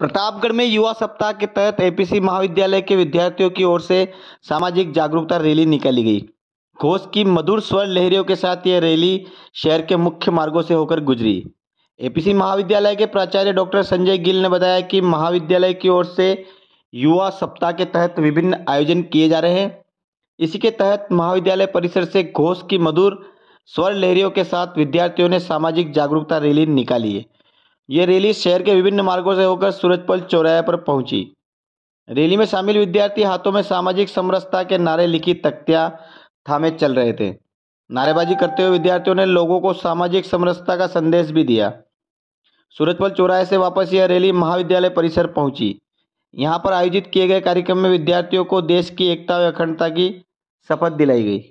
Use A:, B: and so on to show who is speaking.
A: प्रतापगढ़ में युवा सप्ताह के तहत एपीसी महाविद्यालय के विद्यार्थियों की ओर से सामाजिक जागरूकता रैली निकाली गई घोष की मधुर स्वर लहरियों के साथ यह रैली शहर के मुख्य मार्गों से होकर गुजरी एपीसी महाविद्यालय के प्राचार्य डॉक्टर संजय गिल ने बताया कि महाविद्यालय की ओर से युवा सप्ताह के तहत विभिन्न आयोजन किए जा रहे हैं इसी के तहत महाविद्यालय परिसर से घोष की मधुर स्वर लहरियों के साथ विद्यार्थियों ने सामाजिक जागरूकता रैली निकाली है यह रैली शहर के विभिन्न मार्गों से होकर सूरजपल चौराहे पर पहुंची रैली में शामिल विद्यार्थी हाथों में सामाजिक समरसता के नारे लिखी तख्तियां थामे चल रहे थे नारेबाजी करते हुए विद्यार्थियों ने लोगों को सामाजिक समरसता का संदेश भी दिया सूरजपल चौराहे से वापस यह रैली महाविद्यालय परिसर पहुंची यहाँ पर आयोजित किए गए कार्यक्रम में विद्यार्थियों को देश की एकता व अखंडता की शपथ दिलाई गई